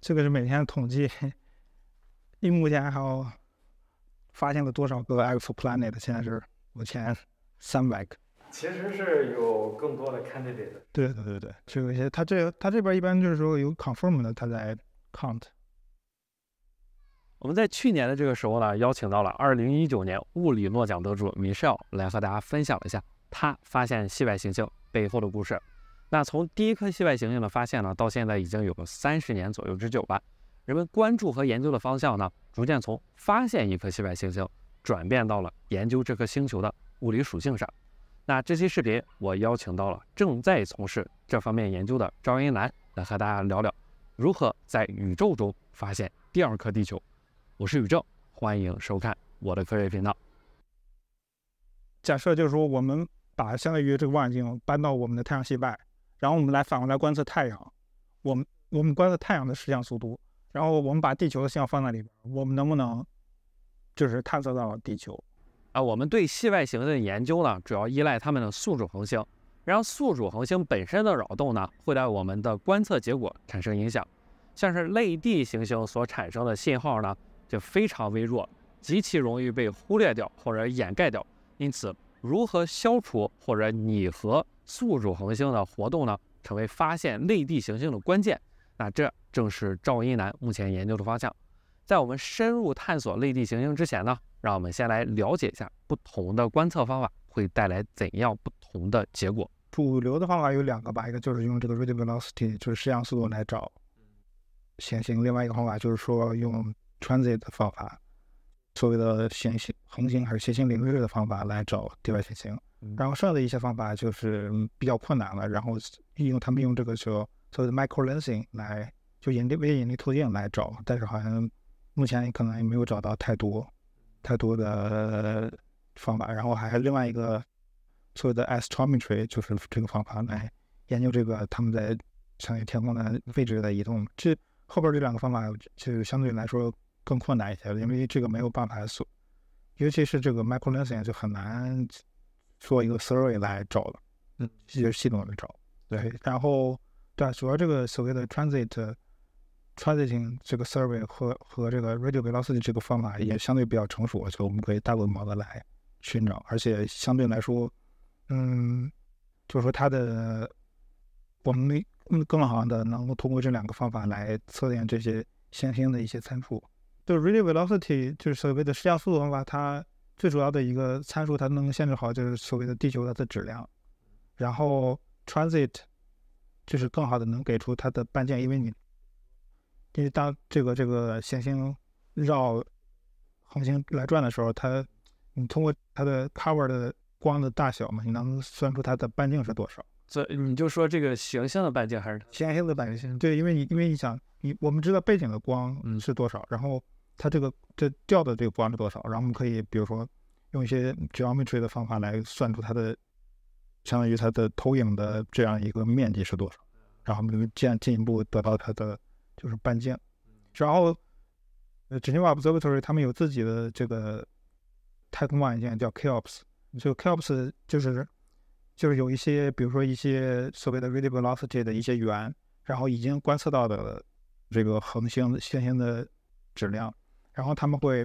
这个是每天的统计，你目前还有发现了多少个 exoplanet，现在是五千三百个。其实是有更多的 candidate。对对对对对，就有些，它这它这边一般就是说有 confirmed 的，它在 count。我们在去年的这个时候呢，邀请到了二零一九年物理诺奖得主米歇尔来和大家分享一下他发现系外行星背后的故事。那从第一颗系外行星的发现呢，到现在已经有个三十年左右之久吧。人们关注和研究的方向呢，逐渐从发现一颗系外行星，转变到了研究这颗星球的物理属性上。那这期视频我邀请到了正在从事这方面研究的赵英楠来和大家聊聊如何在宇宙中发现第二颗地球。我是宇宙，欢迎收看我的科学频道。假设就是说，我们把相当于这个望远镜搬到我们的太阳系外。然后我们来反过来观测太阳，我们我们观测太阳的视向速度，然后我们把地球的信号放在里边，我们能不能就是探测到地球？啊，我们对系外行星的研究呢，主要依赖它们的宿主恒星，然后宿主恒星本身的扰动呢，会对我们的观测结果产生影响。像是类地行星所产生的信号呢，就非常微弱，极其容易被忽略掉或者掩盖掉，因此。如何消除或者拟合宿主恒星的活动呢？成为发现类地行星的关键。那这正是赵一楠目前研究的方向。在我们深入探索类地行星之前呢，让我们先来了解一下不同的观测方法会带来怎样不同的结果。主流的方法有两个吧，一个就是用这个 r a d i o l velocity，就是视像速度来找行星，另外一个方法就是说用 transit 方法。所谓的行星、恒星还是行星凌日的方法来找地外行星，然后剩下的一些方法就是比较困难了。然后用他们用这个叫所谓的 micro lensing 来，就引力微引力透镜来找，但是好像目前可能也没有找到太多、太多的方法。然后还有另外一个所谓的 astrometry，就是这个方法来研究这个他们在相应天空的位置在移动。这后边这两个方法就相对来说。更困难一些，因为这个没有办法所，尤其是这个 microlensing 就很难做一个 survey 来找了，嗯，就系统来找。对，然后对主要这个所谓的 transit、transiting 这个 survey 和和这个 radio velocity 这个方法也相对比较成熟，就我们可以大规模的来寻找，而且相对来说，嗯，就是说它的我们嗯更好的能够通过这两个方法来测定这些行星的一些参数。就是 r a l l a l velocity 就是所谓的视加速度方法，它最主要的一个参数，它能限制好就是所谓的地球它的质量。然后 transit 就是更好的能给出它的半径，因为你，因为当这个这个行星绕恒星来转的时候，它你通过它的 c o v e r 的光的大小嘛，你能算出它的半径是多少。所以你就说这个行星的半径还是行星的半径？对，因为你因为你想你我们知道背景的光是多少，然后它这个这掉的这个光是多少？然后我们可以比如说用一些 geometry 的方法来算出它的相当于它的投影的这样一个面积是多少，然后我们这样进一步得到它的就是半径。然后呃 j e n e a Observatory 他们有自己的这个太空望远镜叫 Keops，就 Keops 就是就是有一些比如说一些所谓的 radio lost y 的一些圆，然后已经观测到的这个恒星行星的质量。然后他们会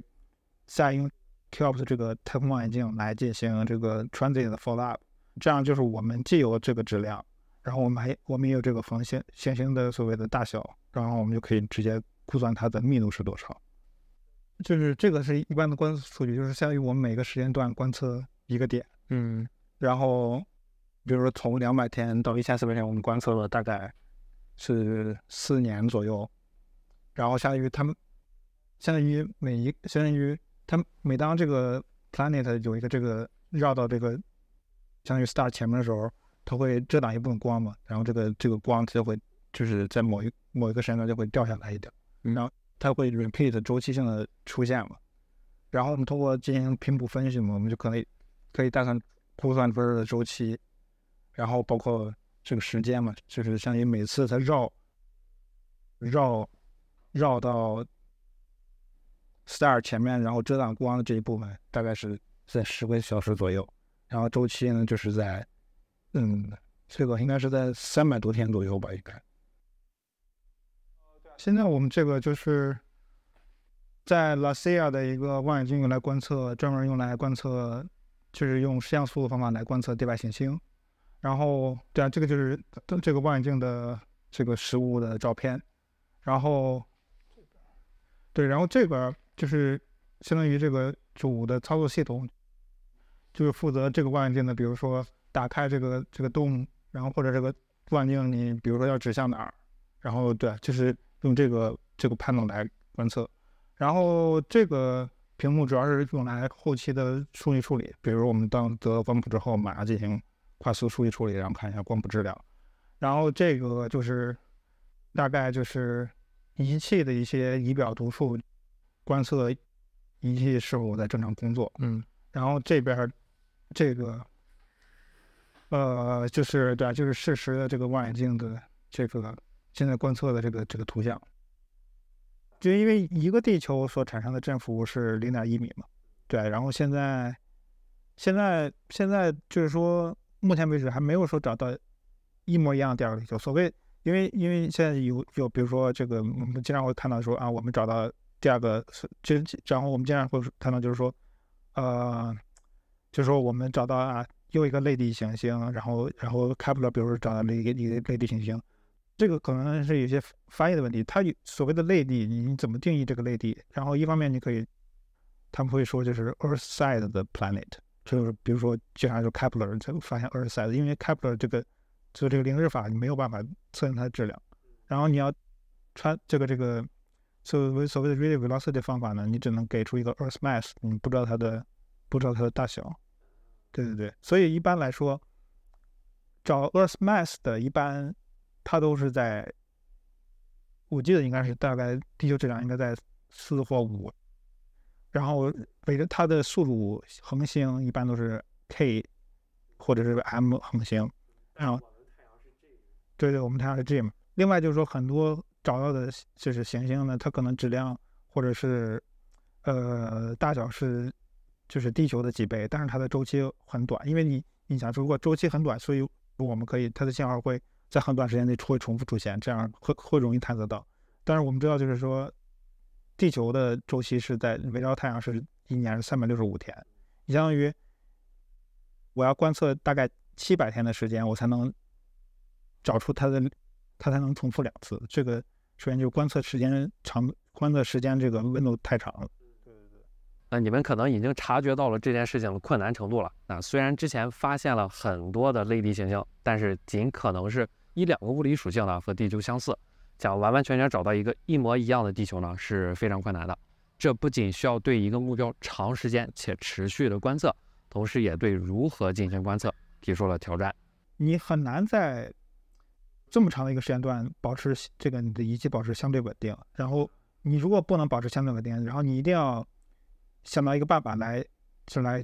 再用 k s 这个太空望远镜来进行这个 transit 的 follow up，这样就是我们既有这个质量，然后我们还我们也有这个恒星线星的所谓的大小，然后我们就可以直接估算它的密度是多少。就是这个是一般的观测数据，就是相当于我们每个时间段观测一个点，嗯，然后比如说从两百天到一千四百天，我们观测了大概是四年左右，然后相当于他们。相当于每一，相当于它每当这个 planet 有一个这个绕到这个相当于 star 前面的时候，它会遮挡一部分光嘛，然后这个这个光它就会就是在某一某一个时间段就会掉下来一点，然后它会 repeat 周期性的出现嘛，然后我们通过进行频谱分析嘛，我们就可能可以大概估算出的周期，然后包括这个时间嘛，就是相当于每次它绕绕绕到。star 前面，然后遮挡光的这一部分，大概是在十个小时左右，然后周期呢，就是在，嗯，这个应该是在三百多天左右吧，应该。现在我们这个就是在 Lasia 的一个望远镜用来观测，专门用来观测，就是用视像速度方法来观测地外行星。然后，对啊，这个就是这个望远镜的这个实物的照片。然后，对，然后这边。就是相当于这个主的操作系统，就是负责这个望远镜的，比如说打开这个这个洞，然后或者这个望远镜你比如说要指向哪儿，然后对，就是用这个这个 panel 来观测，然后这个屏幕主要是用来后期的数据处理，比如我们当得到光谱之后，马上进行快速数据处理，然后看一下光谱质量，然后这个就是大概就是仪器的一些仪表读数。观测仪器是否在正常工作？嗯，然后这边这个，呃，就是对，就是实时的这个望远镜的这个现在观测的这个这个图像，就因为一个地球所产生的振幅是零点一米嘛，对。然后现在，现在，现在就是说，目前为止还没有说找到一模一样的第二个地球。所谓，因为因为现在有有，比如说这个，我们经常会看到说啊，我们找到。第二个是就然后我们经常会看到就是说，呃，就是说我们找到啊又一个类地行星，然后然后开普勒比如说找到个一个类地行星，这个可能是有些翻译的问题。它所谓的类地，你怎么定义这个类地？然后一方面你可以他们会说就是 e a r t h s i d e h 的 planet，就是比如说经常就开普勒 l e 发现 e a r t h s i d e 因为开普勒这个就这个凌日法你没有办法测定它的质量，然后你要穿这个这个。所谓所谓的 relative velocity 方法呢，你只能给出一个 Earth mass，你不知道它的，不知道它的大小。对对对，所以一般来说，找 Earth mass 的一般，它都是在，我记得应该是大概地球质量应该在四或五，然后围着它的速度恒星一般都是 K 或者是 M 恒星。然后。对对，我们太阳是 G 嘛。另外就是说很多。找到的就是行星呢，它可能质量或者是呃大小是就是地球的几倍，但是它的周期很短，因为你你想，如果周期很短，所以我们可以它的信号会在很短时间内会重复出现，这样会会容易探测到。但是我们知道，就是说地球的周期是在围绕太阳是一年是三百六十五天，你相当于我要观测大概七百天的时间，我才能找出它的它才能重复两次，这个。虽然就观测时间长，观测时间这个温度太长了。对对对。那你们可能已经察觉到了这件事情的困难程度了。那虽然之前发现了很多的类地行星，但是仅可能是一两个物理属性呢和地球相似，想完完全全找到一个一模一样的地球呢是非常困难的。这不仅需要对一个目标长时间且持续的观测，同时也对如何进行观测提出了挑战。你很难在。这么长的一个时间段，保持这个你的仪器保持相对稳定。然后你如果不能保持相对稳定，然后你一定要想到一个办法来，是来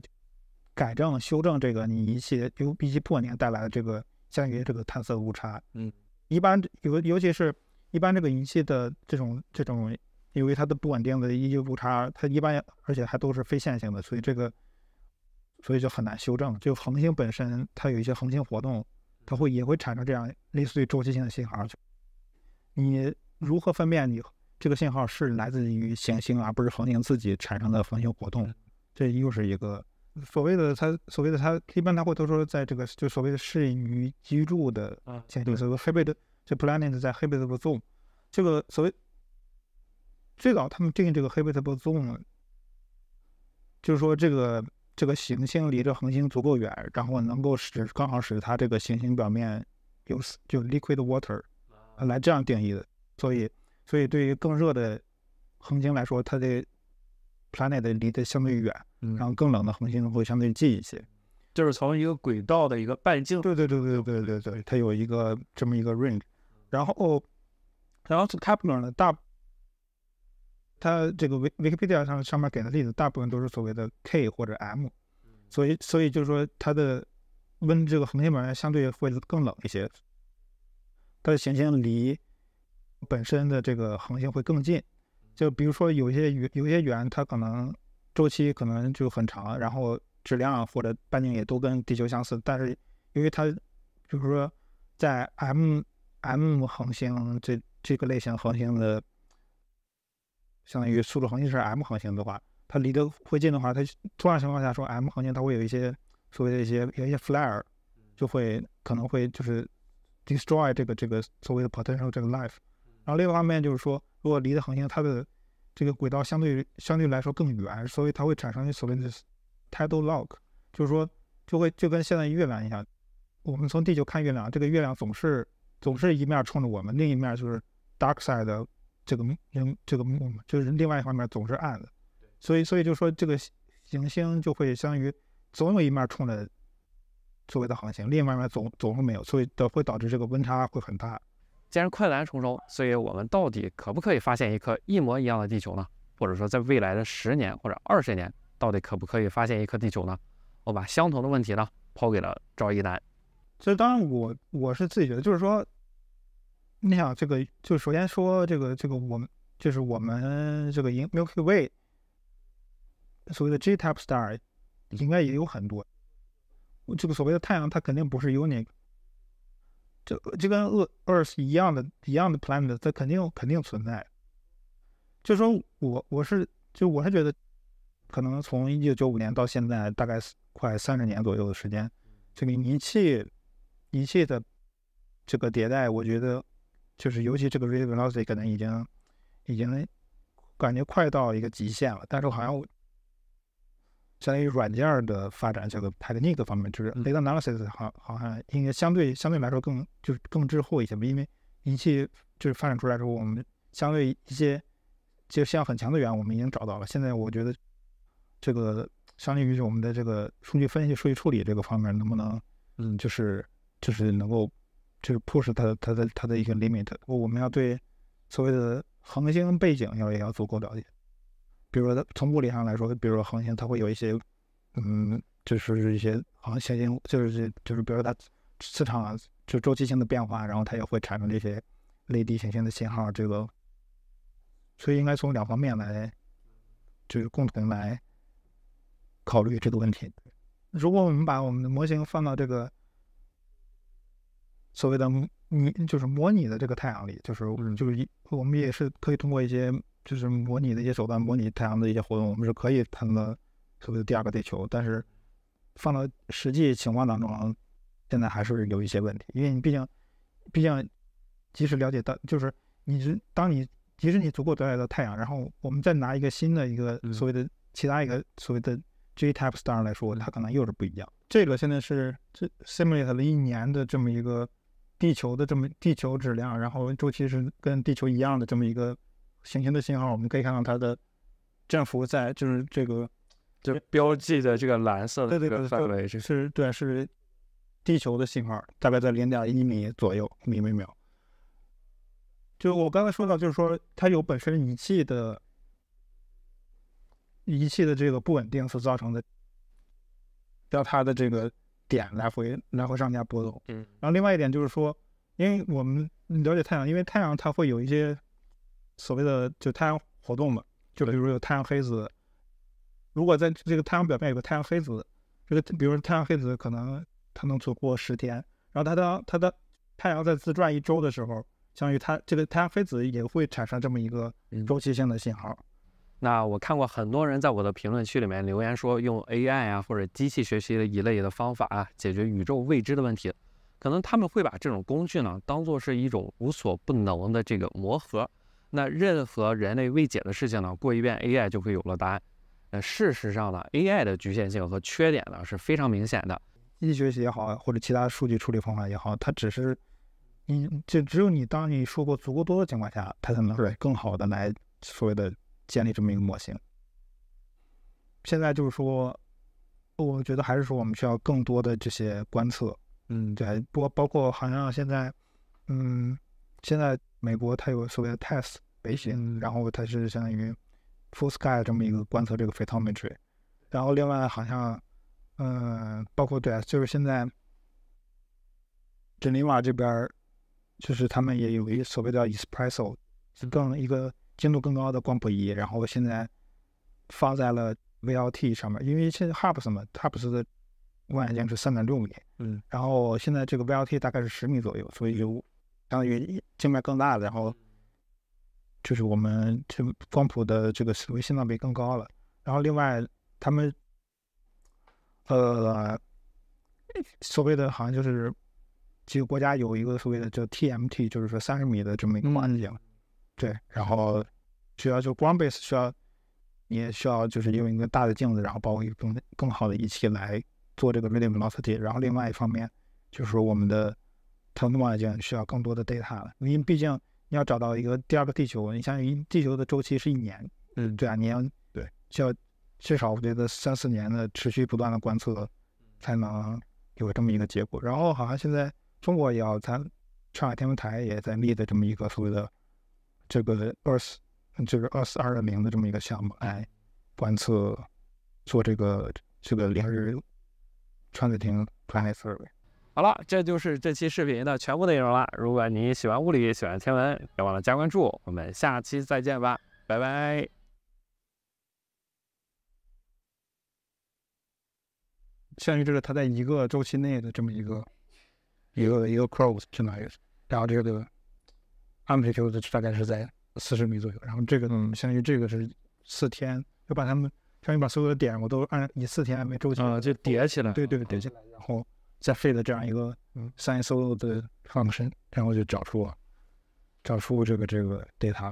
改正、修正这个你仪器由仪器不稳定带来的这个关于这个探测误差。嗯，一般尤尤其是，一般这个仪器的这种这种，由于它的不稳定的仪器误差，它一般而且还都是非线性的，所以这个所以就很难修正。就恒星本身，它有一些恒星活动。它会也会产生这样类似于周期性的信号，你如何分辨你这个信号是来自于行星而不是恒星自己产生的恒星活动？这又是一个所谓的它所谓的它一般它会都说在这个就所谓的适应于居住的啊，对，所谓 h a b i t 这 planet 在 habitable zone，这个所谓最早他们定义这个 habitable zone，就是说这个。这个行星离这恒星足够远，然后能够使刚好使它这个行星表面有就 liquid water 来这样定义的。所以，所以对于更热的恒星来说，它的 planet 离得相对远；然后更冷的恒星会相对近一些。就是从一个轨道的一个半径。对对对对对对对，它有一个这么一个 range。然后，然后 Kepler 呢？大。它这个维维基 pedia 上上面给的例子，大部分都是所谓的 K 或者 M，所以所以就是说它的温这个恒星表面相对会更冷一些，它的行星离本身的这个恒星会更近。就比如说有些圆，有些圆，它可能周期可能就很长，然后质量或者半径也都跟地球相似，但是由于它就是说在 M M 恒星这这个类型恒星的。相当于速度恒星是 M 恒星的话，它离得会近的话，它通常情况下说 M 恒星，它会有一些所谓的一些有一些 flare，就会可能会就是 destroy 这个这个所谓的 potential 这个 life。然后另一方面就是说，如果离的恒星它的这个轨道相对于相对来说更远，所以它会产生所谓的 tidal lock，就是说就会就跟现在月亮一样，我们从地球看月亮，这个月亮总是总是一面冲着我们，另一面就是 dark side 的。这个明，这个明就是另外一方面总是暗的，所以所以就说这个行星就会相当于总有一面冲着周围的恒星，另外一面总总是没有，所以的会导致这个温差会很大。既然困难重重，所以我们到底可不可以发现一颗一模一样的地球呢？或者说在未来的十年或者二十年，到底可不可以发现一颗地球呢？我把相同的问题呢抛给了赵一楠。所以当然我我是自己觉得，就是说。你想这个，就首先说这个，这个我们就是我们这个英 Milky Way 所谓的 G type star 应该也有很多，这个所谓的太阳它肯定不是 unique，这就跟 Earth 一样的、一样的 planet，它肯定肯定存在。就说我我是就我是觉得，可能从1995年到现在，大概快三十年左右的时间，这个仪器仪器的这个迭代，我觉得。就是，尤其这个 read v e a l o c i y 可能已经已经感觉快到一个极限了。但是好像相当于软件的发展，这个 p i p h l i n e 的方面，就是 read analysis 好好像应该相对相对来说更就是更滞后一些吧。因为仪器就是发展出来之后，我们相对一些就像很强的源，我们已经找到了。现在我觉得这个，相当于我们的这个数据分析、数据处理这个方面，能不能嗯，就是就是能够。就是 s h 它的它的它的一个灵敏，t 我们要对所谓的恒星背景要也要足够了解，比如说从物理上来说，比如说恒星它会有一些，嗯，就是一些恒行星就是就是比如说它磁场就周期性的变化，然后它也会产生这些类地行星的信号，这个所以应该从两方面来，就是共同来考虑这个问题。如果我们把我们的模型放到这个。所谓的模，你就是模拟的这个太阳里，就是就是一，我们也是可以通过一些就是模拟的一些手段，模拟太阳的一些活动，我们是可以谈的所谓的第二个地球。但是放到实际情况当中，现在还是有一些问题，因为你毕竟毕竟即使了解到，就是你是当你即使你足够了解到太阳，然后我们再拿一个新的一个所谓的其他一个所谓的 G type star 来说，它可能又是不一样。这个现在是这 simulate 了一年的这么一个。地球的这么地球质量，然后周期是跟地球一样的这么一个行星的信号，我们可以看到它的振幅在就是这个就标记的这个蓝色的这个范围是是，对是地球的信号，大概在零点一米左右，米每秒。就我刚才说到，就是说它有本身仪器的仪器的这个不稳定所造成的，要它的这个。点来回来回上下波动，嗯，然后另外一点就是说，因为我们了解太阳，因为太阳它会有一些所谓的就太阳活动嘛，就比如有太阳黑子，如果在这个太阳表面有个太阳黑子，这个比如说太阳黑子可能它能存活十天，然后它当它的太阳在自转一周的时候，相当于它这个太阳黑子也会产生这么一个周期性的信号。那我看过很多人在我的评论区里面留言说，用 AI 啊或者机器学习的一类的方法啊，解决宇宙未知的问题，可能他们会把这种工具呢当做是一种无所不能的这个魔盒，那任何人类未解的事情呢，过一遍 AI 就会有了答案。那事实上呢，AI 的局限性和缺点呢是非常明显的，机器学习也好，或者其他数据处理方法也好，它只是，你就只有你当你说过足够多的情况下，它才能更好的来所谓的。建立这么一个模型，现在就是说，我觉得还是说我们需要更多的这些观测，嗯，对，包包括好像现在，嗯，现在美国它有所谓的 Tess 卫星，然后它是相当于 Full Sky 这么一个观测这个 photometry，然后另外好像，嗯，包括对，就是现在，智利瓦这边，就是他们也有一个所谓的 e s p r e s s o 是更一个。精度更高的光谱仪，然后现在放在了 VLT 上面，因为现在 Hubs 嘛，Hubs 的望远镜是三点六米，嗯，然后现在这个 VLT 大概是十米左右，所以就相当于镜面更大了，然后就是我们这光谱的这个所谓信噪比更高了。然后另外他们呃所谓的好像就是几个国家有一个所谓的叫 TMT，就是说三十米的这么一个望远镜。对，然后需要就 Ground Base 需要，你也需要就是用一个大的镜子，然后包括一个更更好的仪器来做这个 Medium v e l t y 然后另外一方面就是我们的太空望远镜需要更多的 data，了，因为毕竟你要找到一个第二个地球，你像一地球的周期是一年，嗯，对啊，你要对需要至少我觉得三四年的持续不断的观测才能有这么一个结果，然后好像现在中国也要咱上海天文台也在立的这么一个所谓的。这个 Earth，就是 Earth 二零的这么一个项目来观测，做这个这个连日穿越天穿越实验。好了，这就是这期视频的全部内容了。如果你喜欢物理，喜欢天文，别忘了加关注。我们下期再见吧，拜拜。相当于这是它在一个周期内的这么一个一个一个 c l o s e 是哪意思？然后这个。安排周的大概是在四十米左右，然后这个相当于这个是四天，就把他们相当于把所有的点我都按以四天安排周期啊，就叠起来，对对叠起来，然后再 f 的这样一个 s 三 n solo 的放 n 然后就找出找出这个这个 data，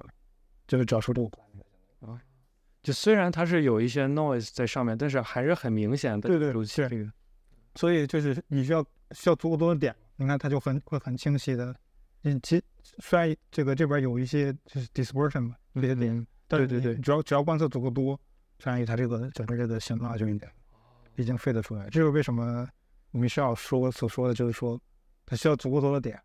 就是找出这个啊，就虽然它是有一些 noise 在上面，但是还是很明显的，对对是的，所以就是你需要需要足够多的点，你看它就很会很清晰的。你其虽然这个这边有一些就是 dispersion 嘛，连连，对对对，主要只要观测足够多，相当于它这个整个这个信安就一点，毕竟飞得出来。这就是为什么我们需要说所说的，就是说它需要足够多的点。